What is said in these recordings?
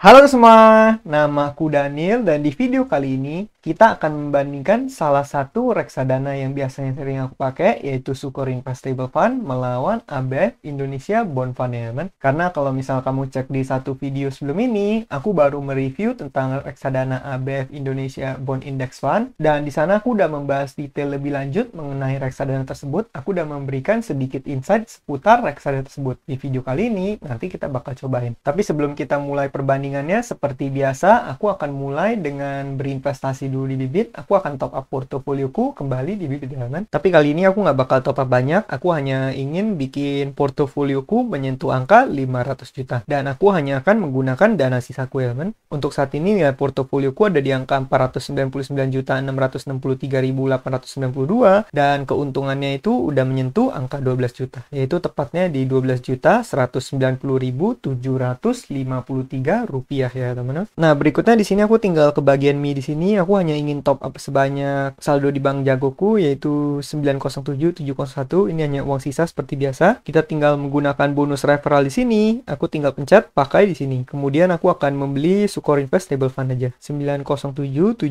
Halo semua, nama aku Daniel dan di video kali ini kita akan membandingkan salah satu reksadana yang biasanya sering aku pakai yaitu Sukurin Stable Fund melawan ABF Indonesia Bond Fund ya teman. Karena kalau misal kamu cek di satu video sebelum ini, aku baru mereview tentang reksadana ABF Indonesia Bond Index Fund dan di sana aku udah membahas detail lebih lanjut mengenai reksadana tersebut. Aku udah memberikan sedikit insight seputar reksadana tersebut. Di video kali ini nanti kita bakal cobain. Tapi sebelum kita mulai perbandingan perbandingannya seperti biasa, aku akan mulai dengan berinvestasi dulu di bibit. Aku akan top up portofolioku kembali di bibit halaman. Tapi kali ini aku nggak bakal top up banyak. Aku hanya ingin bikin portofolioku menyentuh angka 500 juta. Dan aku hanya akan menggunakan dana sisaku ya, teman. Untuk saat ini ya portofolioku ada di angka 499.663.892 dan keuntungannya itu udah menyentuh angka 12 juta, yaitu tepatnya di 12 juta rupiah rupiah ya teman-teman. Nah berikutnya di sini aku tinggal ke bagian mi di sini. Aku hanya ingin top up sebanyak saldo di bank jagoku yaitu 907701. Ini hanya uang sisa seperti biasa. Kita tinggal menggunakan bonus referral di sini. Aku tinggal pencet pakai di sini. Kemudian aku akan membeli Sukor Invest Stable Fund aja. 907701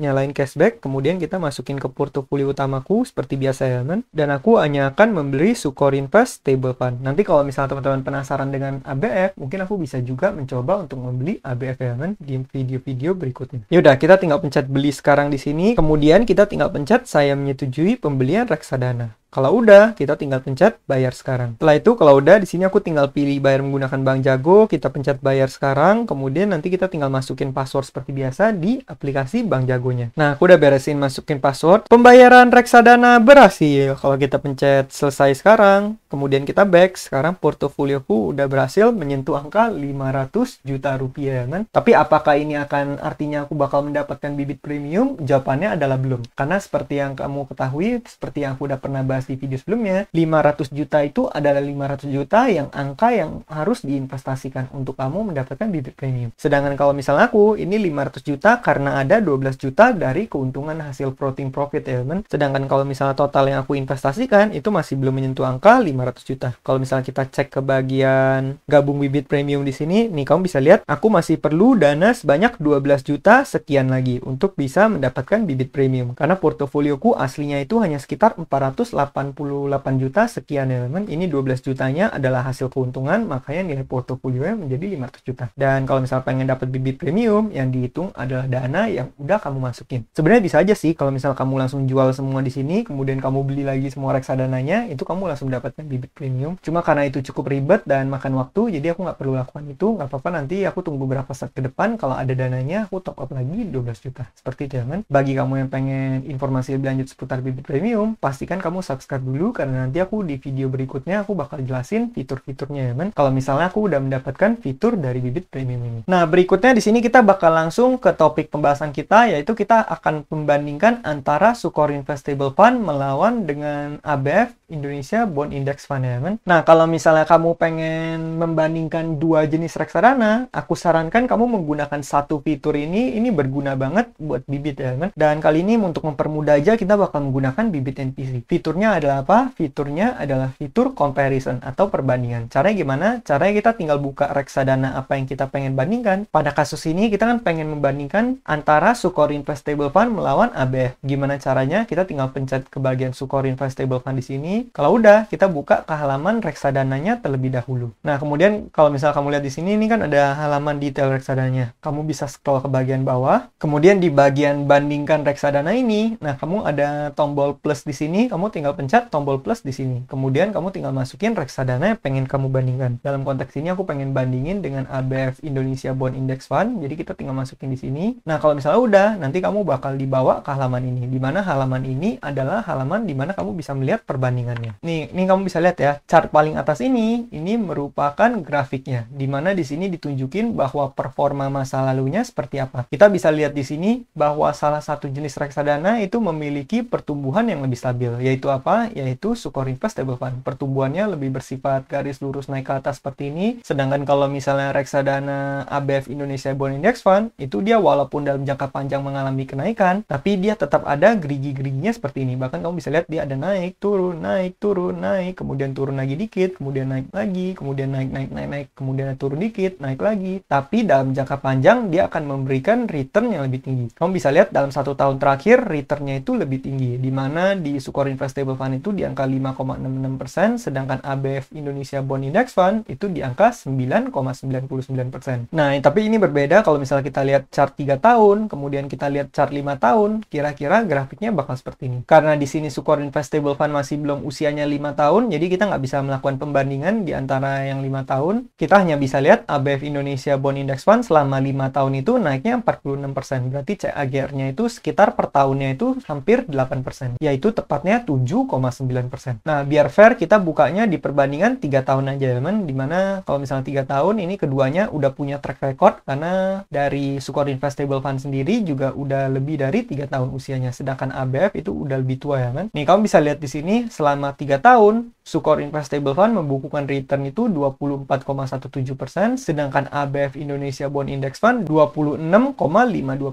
nyalain cashback. Kemudian kita masukin ke portofolio utamaku seperti biasa ya teman. Dan aku hanya akan membeli Sukor Invest Stable Fund. Nanti kalau misalnya teman-teman penasaran dengan ABF, mungkin aku bisa juga mencoba mencoba untuk membeli ABF Element di video-video berikutnya. Yaudah, kita tinggal pencet beli sekarang di sini. Kemudian kita tinggal pencet saya menyetujui pembelian reksadana. Kalau udah, kita tinggal pencet bayar sekarang. Setelah itu, kalau udah, di sini aku tinggal pilih bayar menggunakan Bank Jago, kita pencet bayar sekarang, kemudian nanti kita tinggal masukin password seperti biasa di aplikasi Bank Jagonya. Nah, aku udah beresin masukin password. Pembayaran reksadana berhasil. Kalau kita pencet selesai sekarang, kemudian kita back, sekarang portofolioku udah berhasil menyentuh angka 500 juta rupiah, kan? Tapi apakah ini akan artinya aku bakal mendapatkan bibit premium? Jawabannya adalah belum. Karena seperti yang kamu ketahui, seperti yang aku udah pernah bahas bahas di video sebelumnya, 500 juta itu adalah 500 juta yang angka yang harus diinvestasikan untuk kamu mendapatkan bibit premium. Sedangkan kalau misalnya aku, ini 500 juta karena ada 12 juta dari keuntungan hasil floating profit element Sedangkan kalau misalnya total yang aku investasikan, itu masih belum menyentuh angka 500 juta. Kalau misalnya kita cek ke bagian gabung bibit premium di sini, nih kamu bisa lihat, aku masih perlu dana sebanyak 12 juta sekian lagi untuk bisa mendapatkan bibit premium. Karena portofolioku aslinya itu hanya sekitar 480 88 juta sekian ya teman ini 12 jutanya adalah hasil keuntungan makanya nilai portofolio menjadi 500 juta dan kalau misal pengen dapat bibit premium yang dihitung adalah dana yang udah kamu masukin sebenarnya bisa aja sih kalau misal kamu langsung jual semua di sini kemudian kamu beli lagi semua reksadananya itu kamu langsung dapatkan bibit premium cuma karena itu cukup ribet dan makan waktu jadi aku nggak perlu lakukan itu nggak apa-apa nanti aku tunggu berapa saat ke depan kalau ada dananya aku top up lagi 12 juta seperti itu ya teman bagi kamu yang pengen informasi lebih lanjut seputar bibit premium pastikan kamu subscribe dulu karena nanti aku di video berikutnya aku bakal jelasin fitur-fiturnya ya men. Kalau misalnya aku udah mendapatkan fitur dari bibit premium ini. Nah, berikutnya di sini kita bakal langsung ke topik pembahasan kita yaitu kita akan membandingkan antara Sukor Investable Fund melawan dengan ABF Indonesia Bond Index Fund ya kan. Nah, kalau misalnya kamu pengen membandingkan dua jenis reksadana, aku sarankan kamu menggunakan satu fitur ini, ini berguna banget buat bibit ya kan. Dan kali ini untuk mempermudah aja kita bakal menggunakan bibit NPC. Fiturnya adalah apa? Fiturnya adalah fitur comparison atau perbandingan. Caranya gimana? Caranya kita tinggal buka reksadana apa yang kita pengen bandingkan. Pada kasus ini kita kan pengen membandingkan antara Sukor Investable Fund melawan ABF. Gimana caranya? Kita tinggal pencet ke bagian Sukor Investable Fund di sini kalau udah, kita buka ke halaman reksadananya terlebih dahulu. Nah, kemudian kalau misal kamu lihat di sini, ini kan ada halaman detail reksadananya. Kamu bisa scroll ke bagian bawah. Kemudian di bagian bandingkan reksadana ini, nah kamu ada tombol plus di sini. Kamu tinggal pencet tombol plus di sini. Kemudian kamu tinggal masukin reksadana yang pengen kamu bandingkan. Dalam konteks ini aku pengen bandingin dengan ABF Indonesia Bond Index Fund. Jadi kita tinggal masukin di sini. Nah, kalau misalnya udah, nanti kamu bakal dibawa ke halaman ini. Di mana halaman ini adalah halaman di mana kamu bisa melihat perbandingan perbandingannya. Nih, ini kamu bisa lihat ya, chart paling atas ini, ini merupakan grafiknya, di mana di sini ditunjukin bahwa performa masa lalunya seperti apa. Kita bisa lihat di sini bahwa salah satu jenis reksadana itu memiliki pertumbuhan yang lebih stabil, yaitu apa? Yaitu Sukorinvest Stable Fund. Pertumbuhannya lebih bersifat garis lurus naik ke atas seperti ini, sedangkan kalau misalnya reksadana ABF Indonesia Bond Index Fund, itu dia walaupun dalam jangka panjang mengalami kenaikan, tapi dia tetap ada gerigi-geriginya seperti ini. Bahkan kamu bisa lihat dia ada naik, turun, naik, naik, turun, naik, kemudian turun lagi dikit, kemudian naik lagi, kemudian naik, naik, naik, naik, kemudian turun dikit, naik lagi. Tapi dalam jangka panjang dia akan memberikan return yang lebih tinggi. Kamu bisa lihat dalam satu tahun terakhir returnnya itu lebih tinggi, di mana di Sukor Investable Fund itu di angka 5,66 sedangkan ABF Indonesia Bond Index Fund itu di angka 9,99 Nah, tapi ini berbeda kalau misalnya kita lihat chart 3 tahun, kemudian kita lihat chart 5 tahun, kira-kira grafiknya bakal seperti ini. Karena di sini Sukor Investable Fund masih belum usianya lima tahun, jadi kita nggak bisa melakukan pembandingan di antara yang lima tahun. Kita hanya bisa lihat ABF Indonesia Bond Index Fund selama lima tahun itu naiknya 46%, berarti CAGR-nya itu sekitar per tahunnya itu hampir 8%, yaitu tepatnya 7,9%. Nah, biar fair kita bukanya di perbandingan tiga tahun aja, teman, dimana kalau misalnya tiga tahun ini keduanya udah punya track record karena dari Sukor Investable Fund sendiri juga udah lebih dari tiga tahun usianya, sedangkan ABF itu udah lebih tua ya kan. Nih kamu bisa lihat di sini selama selama 3 tahun, Sukor Investable Fund membukukan return itu 24,17 persen, sedangkan ABF Indonesia Bond Index Fund 26,52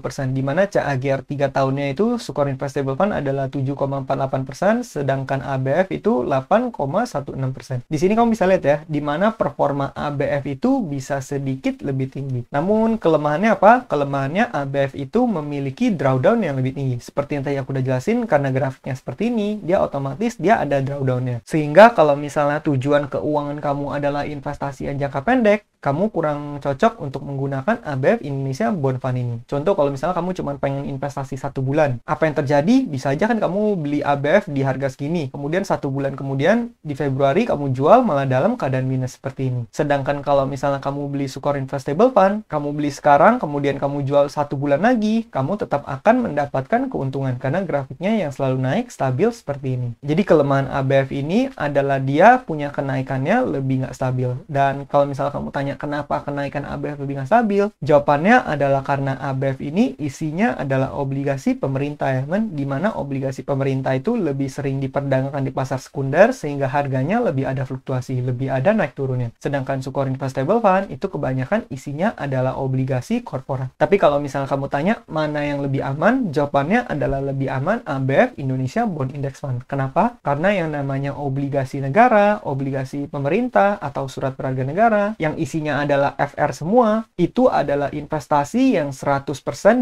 persen, di mana CAGR 3 tahunnya itu Sukor Investable Fund adalah 7,48 persen, sedangkan ABF itu 8,16 persen. Di sini kamu bisa lihat ya, di mana performa ABF itu bisa sedikit lebih tinggi. Namun kelemahannya apa? Kelemahannya ABF itu memiliki drawdown yang lebih tinggi. Seperti yang tadi aku udah jelasin, karena grafiknya seperti ini, dia otomatis dia ada ada drawdownnya. Sehingga kalau misalnya tujuan keuangan kamu adalah investasi yang jangka pendek, kamu kurang cocok untuk menggunakan ABF Indonesia Bond Fund ini. Contoh kalau misalnya kamu cuma pengen investasi satu bulan, apa yang terjadi? Bisa aja kan kamu beli ABF di harga segini, kemudian satu bulan kemudian di Februari kamu jual malah dalam keadaan minus seperti ini. Sedangkan kalau misalnya kamu beli Sukor Investable Fund, kamu beli sekarang, kemudian kamu jual satu bulan lagi, kamu tetap akan mendapatkan keuntungan karena grafiknya yang selalu naik stabil seperti ini. Jadi kelemahan ABF ini adalah dia punya kenaikannya lebih nggak stabil. Dan kalau misalnya kamu tanya ditanya kenapa kenaikan ABF lebih nggak stabil, jawabannya adalah karena ABF ini isinya adalah obligasi pemerintah ya men, kan? di obligasi pemerintah itu lebih sering diperdagangkan di pasar sekunder sehingga harganya lebih ada fluktuasi, lebih ada naik turunnya. Sedangkan Sukor stable Fund itu kebanyakan isinya adalah obligasi korporat. Tapi kalau misalnya kamu tanya mana yang lebih aman, jawabannya adalah lebih aman ABF Indonesia Bond Index Fund. Kenapa? Karena yang namanya obligasi negara, obligasi pemerintah atau surat berharga negara yang isinya isinya adalah FR semua, itu adalah investasi yang 100%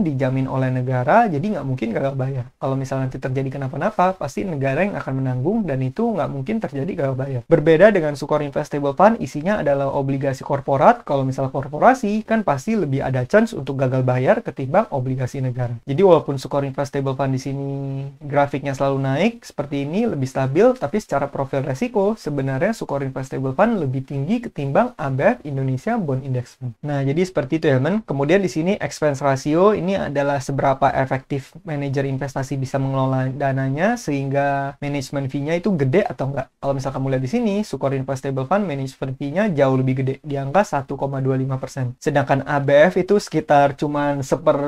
dijamin oleh negara, jadi nggak mungkin gagal bayar. Kalau misalnya nanti terjadi kenapa-napa, pasti negara yang akan menanggung dan itu nggak mungkin terjadi gagal bayar. Berbeda dengan Sukor Investable Fund, isinya adalah obligasi korporat. Kalau misalnya korporasi, kan pasti lebih ada chance untuk gagal bayar ketimbang obligasi negara. Jadi walaupun Sukor Investable Fund di sini grafiknya selalu naik, seperti ini lebih stabil, tapi secara profil resiko, sebenarnya Sukor Investable Fund lebih tinggi ketimbang ABF Indonesia Indonesia bond index fund. Nah, jadi seperti itu ya men. Kemudian di sini expense ratio ini adalah seberapa efektif manajer investasi bisa mengelola dananya sehingga management fee-nya itu gede atau enggak. Kalau misal kamu lihat di sini, Sukor Investable Fund management fee-nya jauh lebih gede di angka 1,25%. Sedangkan ABF itu sekitar cuman seper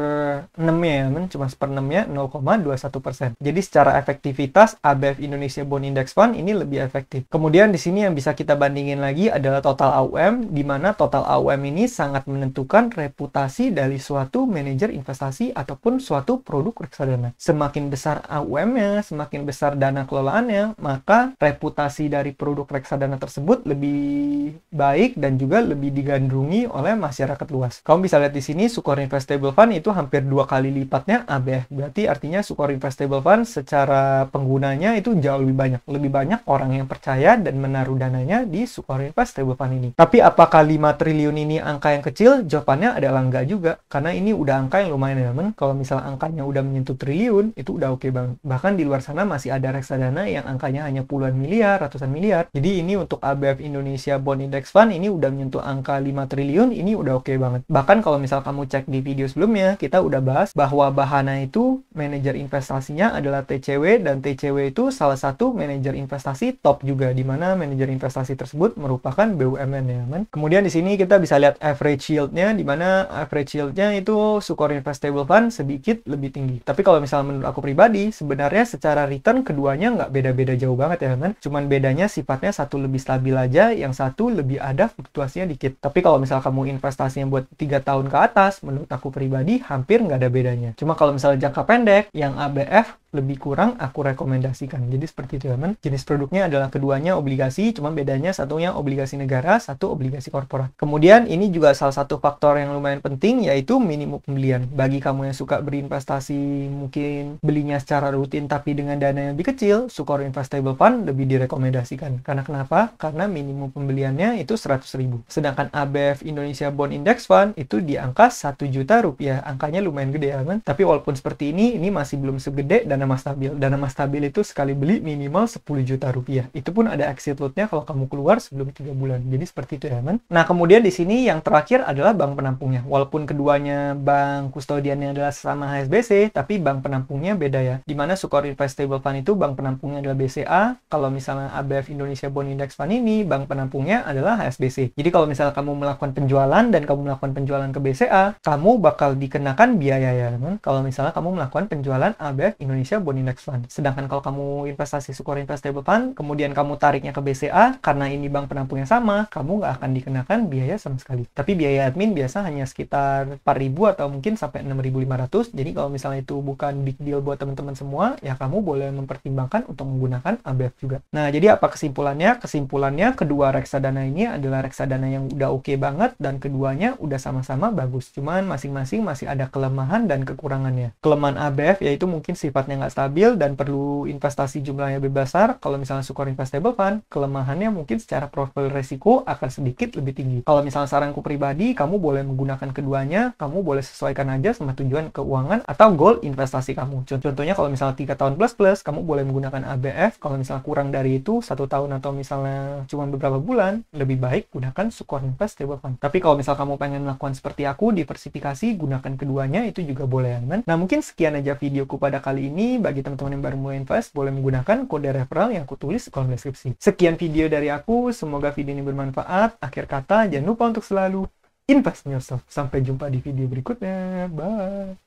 6 ya, men, Cuma seper 6 ya, 0,21%. Jadi secara efektivitas ABF Indonesia Bond Index Fund ini lebih efektif. Kemudian di sini yang bisa kita bandingin lagi adalah total AUM di mana total AUM ini sangat menentukan reputasi dari suatu manajer investasi ataupun suatu produk reksadana. Semakin besar AUM-nya, semakin besar dana kelolaannya, maka reputasi dari produk reksadana tersebut lebih baik dan juga lebih digandrungi oleh masyarakat luas. Kamu bisa lihat di sini Sukor Investable Fund itu hampir dua kali lipatnya ABF. Berarti artinya Sukor Investable Fund secara penggunanya itu jauh lebih banyak. Lebih banyak orang yang percaya dan menaruh dananya di Sukor Investable Fund ini. Tapi apakah 5 triliun ini angka yang kecil, jawabannya adalah enggak juga. Karena ini udah angka yang lumayan ya, teman. Kalau misalnya angkanya udah menyentuh triliun, itu udah oke okay banget. Bahkan di luar sana masih ada reksadana yang angkanya hanya puluhan miliar, ratusan miliar. Jadi ini untuk ABF Indonesia Bond Index Fund, ini udah menyentuh angka 5 triliun, ini udah oke okay banget. Bahkan kalau misal kamu cek di video sebelumnya, kita udah bahas bahwa Bahana itu manajer investasinya adalah TCW, dan TCW itu salah satu manajer investasi top juga, di mana manajer investasi tersebut merupakan BUMN ya, teman Kemudian Kemudian di sini kita bisa lihat average yieldnya di mana average yieldnya itu Sukor Investable Fund sedikit lebih tinggi. Tapi kalau misalnya menurut aku pribadi, sebenarnya secara return keduanya nggak beda-beda jauh banget ya kan. Cuman bedanya sifatnya satu lebih stabil aja, yang satu lebih ada fluktuasinya dikit. Tapi kalau misalnya kamu investasinya buat tiga tahun ke atas, menurut aku pribadi hampir nggak ada bedanya. Cuma kalau misalnya jangka pendek, yang ABF lebih kurang aku rekomendasikan. Jadi seperti itu teman. Jenis produknya adalah keduanya obligasi, cuma bedanya satunya obligasi negara, satu obligasi korporat. Kemudian ini juga salah satu faktor yang lumayan penting yaitu minimum pembelian. Bagi kamu yang suka berinvestasi mungkin belinya secara rutin tapi dengan dana yang lebih kecil, Sukor Investable Fund lebih direkomendasikan. Karena kenapa? Karena minimum pembeliannya itu 100 Sedangkan ABF Indonesia Bond Index Fund itu di angka 1 juta rupiah. Angkanya lumayan gede ya teman. Tapi walaupun seperti ini, ini masih belum segede dan dana mas stabil. Dana mas stabil itu sekali beli minimal 10 juta rupiah. Itu pun ada exit load kalau kamu keluar sebelum tiga bulan. Jadi seperti itu ya, men. Nah, kemudian di sini yang terakhir adalah bank penampungnya. Walaupun keduanya bank kustodiannya adalah sama HSBC, tapi bank penampungnya beda ya. Dimana Sukor Investable Fund itu bank penampungnya adalah BCA. Kalau misalnya ABF Indonesia Bond Index Fund ini, bank penampungnya adalah HSBC. Jadi kalau misalnya kamu melakukan penjualan dan kamu melakukan penjualan ke BCA, kamu bakal dikenakan biaya ya, men. Kalau misalnya kamu melakukan penjualan ABF Indonesia Indonesia bond index fund. Sedangkan kalau kamu investasi sukor table fund, kemudian kamu tariknya ke BCA, karena ini bank penampungnya sama, kamu nggak akan dikenakan biaya sama sekali. Tapi biaya admin biasa hanya sekitar 4.000 atau mungkin sampai 6.500. Jadi kalau misalnya itu bukan big deal buat teman-teman semua, ya kamu boleh mempertimbangkan untuk menggunakan ABF juga. Nah, jadi apa kesimpulannya? Kesimpulannya kedua reksadana ini adalah reksadana yang udah oke okay banget dan keduanya udah sama-sama bagus. Cuman masing-masing masih ada kelemahan dan kekurangannya. Kelemahan ABF yaitu mungkin sifatnya nggak stabil dan perlu investasi jumlahnya lebih besar, kalau misalnya sukor investable fund, kelemahannya mungkin secara profil resiko akan sedikit lebih tinggi. Kalau misalnya saranku pribadi, kamu boleh menggunakan keduanya, kamu boleh sesuaikan aja sama tujuan keuangan atau goal investasi kamu. Contohnya kalau misalnya 3 tahun plus-plus, kamu boleh menggunakan ABF, kalau misalnya kurang dari itu, satu tahun atau misalnya cuma beberapa bulan, lebih baik gunakan sukor investable fund. Tapi kalau misalnya kamu pengen melakukan seperti aku, diversifikasi, gunakan keduanya, itu juga boleh. Ya, nah mungkin sekian aja videoku pada kali ini bagi teman-teman yang baru mulai invest, boleh menggunakan kode referral yang aku tulis di kolom deskripsi. Sekian video dari aku, semoga video ini bermanfaat. Akhir kata, jangan lupa untuk selalu invest in yourself. Sampai jumpa di video berikutnya. Bye!